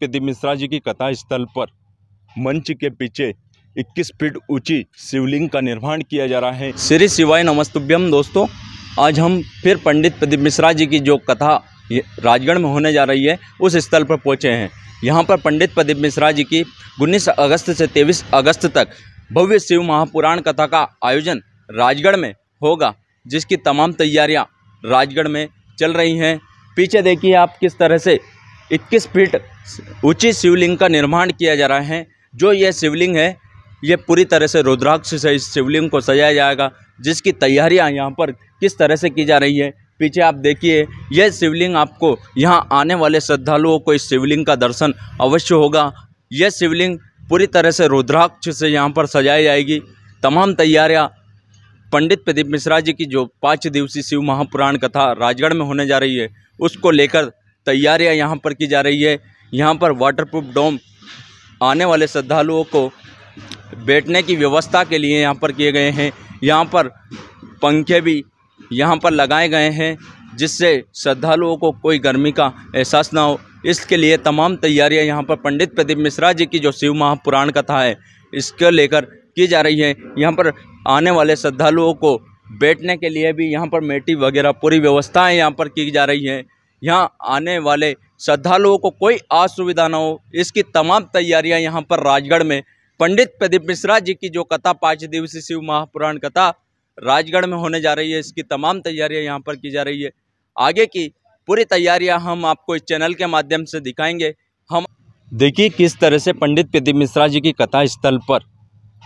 प्रदीप मिश्रा जी की कथा स्थल पर मंच के पीछे 21 फीट ऊंची शिवलिंग का निर्माण किया जा रहा है श्री शिवाय नमस्तुभ्यम दोस्तों आज हम फिर पंडित प्रदीप मिश्रा जी की जो कथा राजगढ़ में होने जा रही है उस स्थल पर पहुंचे हैं यहाँ पर पंडित प्रदीप मिश्रा जी की उन्नीस अगस्त से तेईस अगस्त तक भव्य शिव महापुराण कथा का आयोजन राजगढ़ में होगा जिसकी तमाम तैयारियाँ राजगढ़ में चल रही हैं पीछे देखिए आप किस तरह से 21 फीट ऊंची शिवलिंग का निर्माण किया जा रहा है जो यह शिवलिंग है ये पूरी तरह से रुद्राक्ष से इस शिवलिंग को सजाया जाएगा जिसकी तैयारियां यहाँ पर किस तरह से की जा रही है पीछे आप देखिए यह शिवलिंग आपको यहाँ आने वाले श्रद्धालुओं को इस शिवलिंग का दर्शन अवश्य होगा यह शिवलिंग पूरी तरह से रुद्राक्ष से यहाँ पर सजाई जाएगी तमाम तैयारियाँ पंडित प्रदीप मिश्रा जी की जो पाँच दिवसीय शिव महापुराण कथा राजगढ़ में होने जा रही है उसको लेकर तैयारियां यहाँ पर की जा रही है यहाँ पर वाटरप्रूफ डोम आने वाले श्रद्धालुओं को बैठने की व्यवस्था के लिए यहाँ पर किए गए हैं यहाँ पर पंखे भी यहाँ पर लगाए गए हैं जिससे श्रद्धालुओं को कोई गर्मी का एहसास ना हो इसके लिए तमाम तैयारियाँ यहाँ पर पंडित प्रदीप मिश्रा जी की जो शिव महापुराण कथा है इसको लेकर की जा रही है यहाँ पर आने वाले श्रद्धालुओं को बैठने के लिए भी यहाँ पर मेटी वगैरह पूरी व्यवस्थाएँ यहाँ पर की जा रही हैं यहाँ आने वाले श्रद्धालुओं को कोई असुविधा ना हो इसकी तमाम तैयारियां यहाँ पर राजगढ़ में पंडित प्रदीप मिश्रा जी की जो कथा पाँच दिवसीय शिव महापुराण कथा राजगढ़ में होने जा रही है इसकी तमाम तैयारियां यहाँ पर की जा रही है आगे की पूरी तैयारियां हम आपको इस चैनल के माध्यम से दिखाएंगे हम देखिए किस तरह से पंडित प्रदीप मिश्रा जी की कथा स्थल पर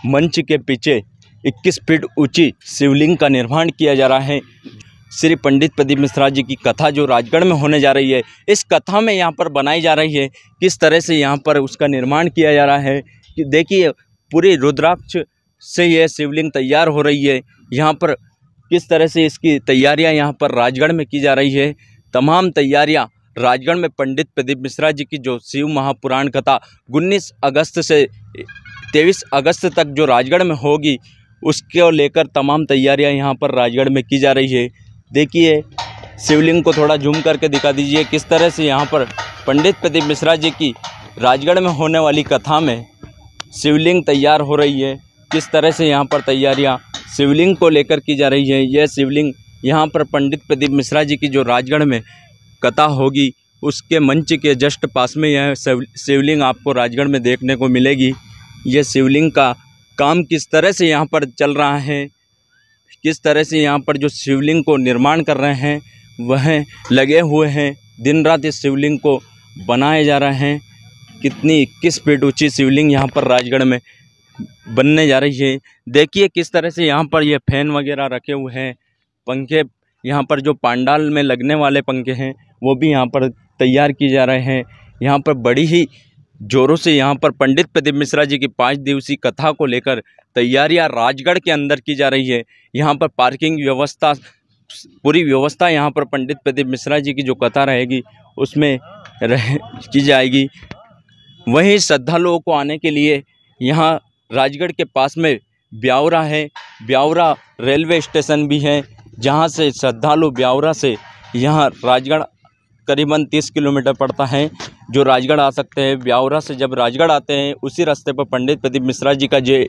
मंच के पीछे 21 फीट ऊंची शिवलिंग का निर्माण किया जा रहा है श्री पंडित प्रदीप मिश्रा जी की कथा जो राजगढ़ में होने जा रही है इस कथा में यहाँ पर बनाई जा रही है किस तरह से यहाँ पर उसका निर्माण किया जा रहा है कि देखिए पूरी रुद्राक्ष से यह शिवलिंग तैयार हो रही है यहाँ पर किस तरह से इसकी तैयारियाँ यहाँ पर राजगढ़ में की जा रही है तमाम तैयारियाँ राजगढ़ में पंडित प्रदीप मिश्रा जी की जो शिव महापुराण कथा उन्नीस अगस्त से तेईस अगस्त तक जो राजगढ़ में होगी उसको लेकर तमाम तैयारियां यहां पर राजगढ़ में की जा रही है देखिए शिवलिंग को थोड़ा जूम करके दिखा दीजिए किस तरह से यहाँ पर पंडित प्रदीप मिश्रा जी की राजगढ़ में होने वाली कथा में शिवलिंग तैयार हो रही है किस तरह से यहाँ पर तैयारियाँ शिवलिंग को लेकर की जा रही है यह शिवलिंग यहाँ पर पंडित प्रदीप मिश्रा जी की जो राजगढ़ में कथा होगी उसके मंच के जस्ट पास में यह शिवलिंग आपको राजगढ़ में देखने को मिलेगी यह शिवलिंग का काम किस तरह से यहाँ पर चल रहा है किस तरह से यहाँ पर जो शिवलिंग को निर्माण कर रहे हैं वह लगे हुए हैं दिन रात इस शिवलिंग को बनाए जा रहे हैं कितनी इक्कीस फीट ऊँची शिवलिंग यहाँ पर राजगढ़ में बनने जा रही है देखिए किस तरह से यहाँ पर ये फैन वगैरह रखे हुए हैं पंखे यहाँ पर जो पांडाल में लगने वाले पंखे हैं वो भी यहाँ पर तैयार किए जा रहे हैं यहाँ पर बड़ी ही जोरों से यहाँ पर पंडित प्रदीप मिश्रा जी की पाँच दिवसीय कथा को लेकर तैयारियाँ राजगढ़ के अंदर की जा रही है यहाँ पर पार्किंग व्यवस्था पूरी व्यवस्था यहाँ पर पंडित प्रदीप मिश्रा जी की जो कथा रहेगी उसमें रह की जाएगी वहीं श्रद्धालुओं को आने के लिए यहाँ राजगढ़ के पास में ब्यावरा है ब्यावरा रेलवे स्टेशन भी है जहाँ से श्रद्धालु ब्यावरा से यहाँ राजगढ़ करीबन तीस किलोमीटर पड़ता है जो राजगढ़ आ सकते हैं ब्यावरा से जब राजगढ़ आते हैं उसी रास्ते पर पंडित प्रदीप मिश्रा जी का जो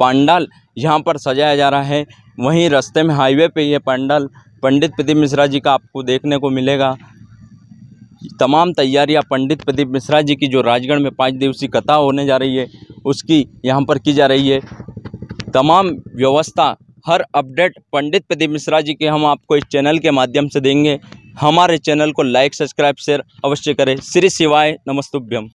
पांडाल यहाँ पर सजाया जा रहा है वहीं रास्ते में हाईवे पे ये पांडाल पंडित प्रदीप मिश्रा जी का आपको देखने को मिलेगा तमाम तैयारियाँ पंडित प्रदीप मिश्रा जी की जो राजगढ़ में पाँच दिवसीय कथा होने जा रही है उसकी यहाँ पर की जा रही है तमाम व्यवस्था हर अपडेट पंडित प्रदीप मिश्रा जी के हम आपको इस चैनल के माध्यम से देंगे हमारे चैनल को लाइक सब्सक्राइब शेयर अवश्य करें श्री शिवाय नमस्तुभ्यम